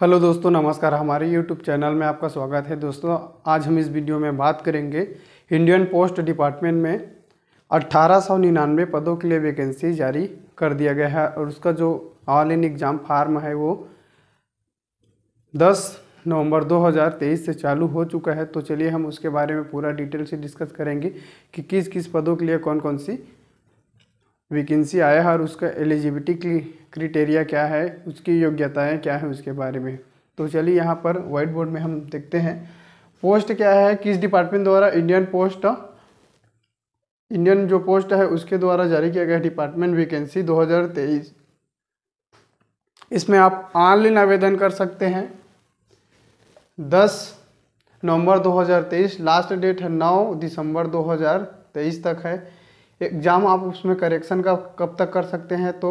hello दोस्तों नमस्कार हमारे यूट्यूब चैनल में आपका स्वागत है दोस्तों आज हम इस वीडियो में बात करेंगे इंडियन पोस्ट डिपार्टमेंट में अट्ठारह सौ निन्यानवे पदों के लिए वैकेंसी जारी कर दिया गया है और उसका जो ऑल इन एग्ज़ाम फार्म है वो दस नवंबर 2023 से चालू हो चुका है तो चलिए हम उसके बारे में पूरा डिटेल से डिस्कस करेंगे कि किस किस पदों के लिए कौन कौन सी वैकेंसी आया है और उसका एलिजिबिलिटी क्रिटेरिया क्या है उसकी योग्यताएं क्या है उसके बारे में तो चलिए यहाँ पर वाइट बोर्ड में हम देखते हैं पोस्ट क्या है किस डिपार्टमेंट द्वारा इंडियन पोस्ट इंडियन जो पोस्ट है उसके द्वारा जारी किया गया डिपार्टमेंट वैकेंसी 2023 इसमें आप ऑनलाइन आवेदन कर सकते हैं 10 नवंबर 2023 लास्ट डेट है 9 दिसंबर 2023 तक है एग्ज़ाम आप उसमें करेक्शन का कब तक कर सकते हैं तो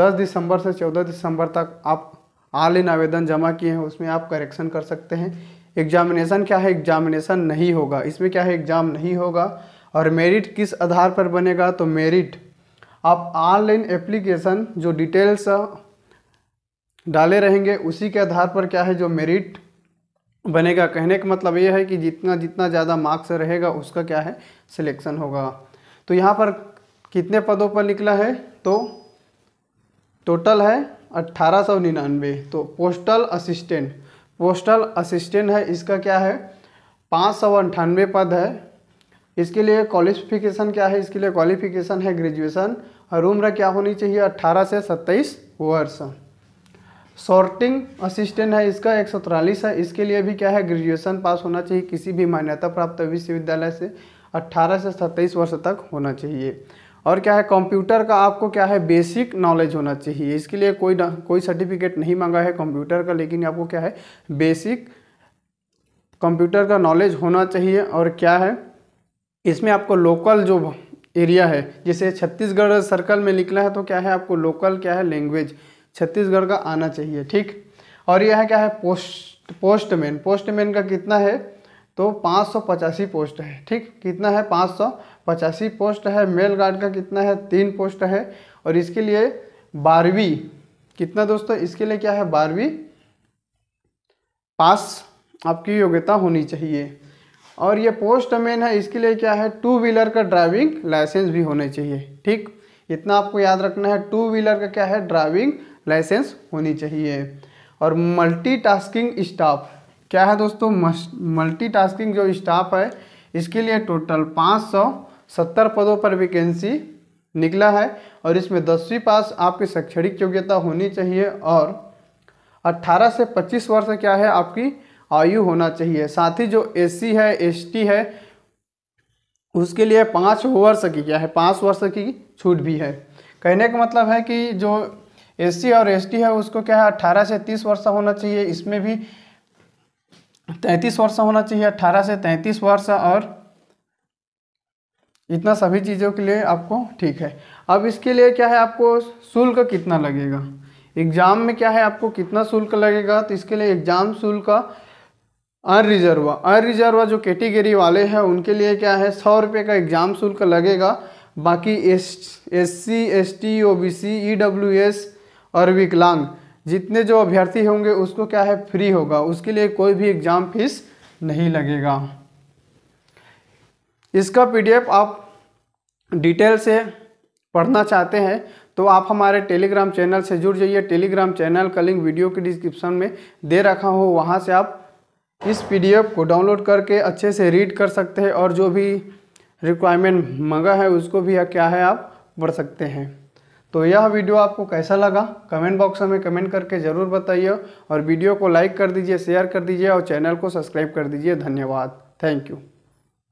10 दिसंबर से 14 दिसंबर तक आप ऑनलाइन आवेदन जमा किए हैं उसमें आप करेक्शन कर सकते हैं एग्जामिनेशन क्या है एग्जामिनेशन नहीं होगा इसमें क्या है एग्ज़ाम नहीं होगा और मेरिट किस आधार पर बनेगा तो मेरिट आप ऑनलाइन एप्लीकेशन जो डिटेल्स डाले रहेंगे उसी के आधार पर क्या है जो मेरिट बनेगा कहने का मतलब ये है कि जितना जितना ज़्यादा मार्क्स रहेगा उसका क्या है सिलेक्शन होगा तो यहाँ पर कितने पदों पर निकला है तो टोटल है अट्ठारह सौ निन्यानवे तो पोस्टल असिस्टेंट पोस्टल असिस्टेंट है इसका क्या है पाँच सौ अंठानवे पद है इसके लिए क्वालिफिकेशन क्या है इसके लिए क्वालिफिकेशन है ग्रेजुएशन और उम्र क्या होनी चाहिए अट्ठारह से सत्ताईस वर्ष सॉर्टिंग असिस्टेंट है इसका एक है इसके लिए भी क्या है ग्रेजुएशन पास होना चाहिए किसी भी मान्यता प्राप्त विश्वविद्यालय से 18 से 27 वर्ष तक होना चाहिए और क्या है कंप्यूटर का आपको क्या है बेसिक नॉलेज होना चाहिए इसके लिए कोई कोई सर्टिफिकेट नहीं मांगा है कंप्यूटर का लेकिन आपको क्या है बेसिक कंप्यूटर का नॉलेज होना चाहिए और क्या है इसमें आपको लोकल जो एरिया है जैसे छत्तीसगढ़ सर्कल में निकला है तो क्या है आपको लोकल क्या है लैंग्वेज छत्तीसगढ़ का आना चाहिए ठीक और यह है क्या है पोस्ट पोस्टमैन पोस्टमैन का कितना है तो पाँच पोस्ट है ठीक कितना है पाँच पोस्ट है मेल गार्ड का कितना है तीन पोस्ट है और इसके लिए बारहवीं कितना दोस्तों इसके लिए क्या है बारहवीं पास आपकी योग्यता होनी चाहिए और ये पोस्ट मेन है इसके लिए क्या है टू व्हीलर का ड्राइविंग लाइसेंस भी होने चाहिए ठीक इतना आपको याद रखना है टू व्हीलर का क्या है ड्राइविंग लाइसेंस होनी चाहिए और मल्टीटास्किंग स्टाफ क्या है दोस्तों मल्टीटास्किंग जो स्टाफ है इसके लिए टोटल पाँच सौ सत्तर पदों पर वैकेंसी निकला है और इसमें दसवीं पास आपकी शैक्षणिक योग्यता होनी चाहिए और 18 से 25 वर्ष क्या है आपकी आयु होना चाहिए साथ ही जो एससी है एसटी है उसके लिए पाँच वर्ष की क्या है पाँच वर्ष की छूट भी है कहने का मतलब है कि जो एससी और एसटी है उसको क्या है अट्ठारह से तीस वर्ष होना चाहिए इसमें भी तैंतीस वर्ष होना चाहिए अट्ठारह से तैंतीस वर्ष और इतना सभी चीज़ों के लिए आपको ठीक है अब इसके लिए क्या है आपको शुल्क कितना लगेगा एग्ज़ाम में क्या है आपको कितना शुल्क लगेगा तो इसके लिए एग्ज़ाम शुल्क अनरिजर्व अनरिजर्व जो कैटेगरी वाले हैं उनके लिए क्या है सौ रुपये का एग्ज़ाम शुल्क लगेगा बाकी S S C S T O B C E W S और विकलांग जितने जो अभ्यर्थी होंगे उसको क्या है फ्री होगा उसके लिए कोई भी एग्ज़ाम फीस नहीं लगेगा इसका पीडीएफ आप डिटेल से पढ़ना चाहते हैं तो आप हमारे टेलीग्राम चैनल से जुड़ जाइए टेलीग्राम चैनल का लिंक वीडियो के डिस्क्रिप्शन में दे रखा हो वहाँ से आप इस पीडीएफ को डाउनलोड करके अच्छे से रीड कर सकते हैं और जो भी रिक्वायरमेंट मंगा है उसको भी क्या है आप पढ़ सकते हैं तो यह वीडियो आपको कैसा लगा कमेंट बॉक्स में कमेंट करके ज़रूर बताइए और वीडियो को लाइक कर दीजिए शेयर कर दीजिए और चैनल को सब्सक्राइब कर दीजिए धन्यवाद थैंक यू